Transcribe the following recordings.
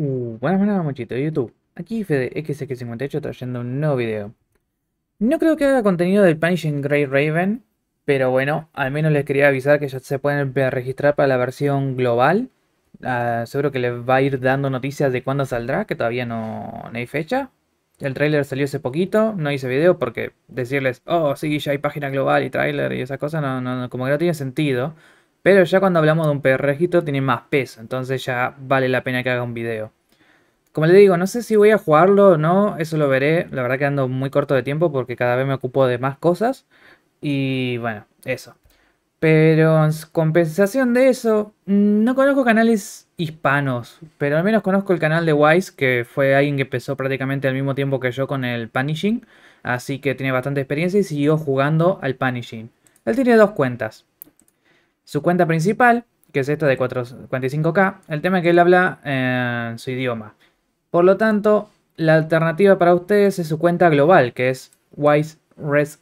Uh, buenas, maneras muchachos YouTube. Aquí fdxx 58 trayendo un nuevo video. No creo que haga contenido del Punishing Grey Raven, pero bueno, al menos les quería avisar que ya se pueden registrar para la versión global. Ah, seguro que les va a ir dando noticias de cuándo saldrá, que todavía no, hay fecha. El trailer salió hace poquito, no hice video porque decirles, oh, sí, ya hay página global y trailer y esas cosas, no, como que no tiene sentido. Pero ya cuando hablamos de un perrejito tiene más peso, entonces ya vale la pena que haga un video. Como le digo, no sé si voy a jugarlo o no, eso lo veré. La verdad que ando muy corto de tiempo porque cada vez me ocupo de más cosas. Y bueno, eso. Pero en compensación de eso, no conozco canales hispanos, pero al menos conozco el canal de Wise, que fue alguien que empezó prácticamente al mismo tiempo que yo con el Punishing, así que tiene bastante experiencia y siguió jugando al Punishing. Él tiene dos cuentas. Su cuenta principal, que es esta de 445 k el tema es que él habla en eh, su idioma. Por lo tanto, la alternativa para ustedes es su cuenta global, que es Wise Res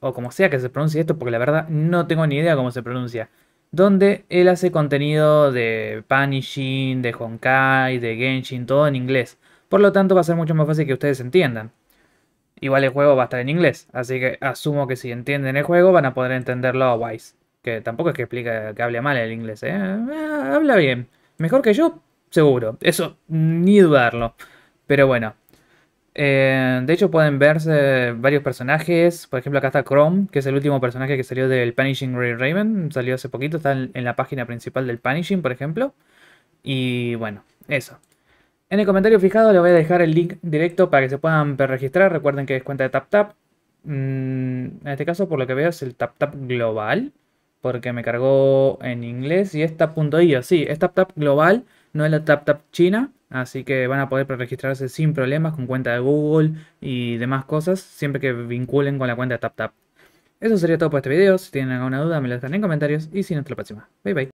o como sea que se pronuncie esto, porque la verdad no tengo ni idea cómo se pronuncia. Donde él hace contenido de Punishing, de Honkai, de Genshin, todo en inglés. Por lo tanto, va a ser mucho más fácil que ustedes entiendan. Igual el juego va a estar en inglés, así que asumo que si entienden el juego van a poder entenderlo a Wise. Que tampoco es que explica que hable mal el inglés, ¿eh? ah, Habla bien. Mejor que yo, seguro. Eso, ni dudarlo. Pero bueno. Eh, de hecho, pueden verse varios personajes. Por ejemplo, acá está Chrome, que es el último personaje que salió del Punishing Ray Raven. Salió hace poquito, está en la página principal del Punishing, por ejemplo. Y bueno, eso. En el comentario fijado le voy a dejar el link directo para que se puedan registrar. Recuerden que es cuenta de TapTap. -tap. Mm, en este caso, por lo que veo, es el TapTap -tap Global porque me cargó en inglés y es tap.io. Sí, es tap, tap global, no es la tap, china. Así que van a poder registrarse sin problemas con cuenta de Google y demás cosas, siempre que vinculen con la cuenta de TapTap. Eso sería todo por este video. Si tienen alguna duda, me lo dejan en comentarios y si no, hasta la próxima. Bye bye.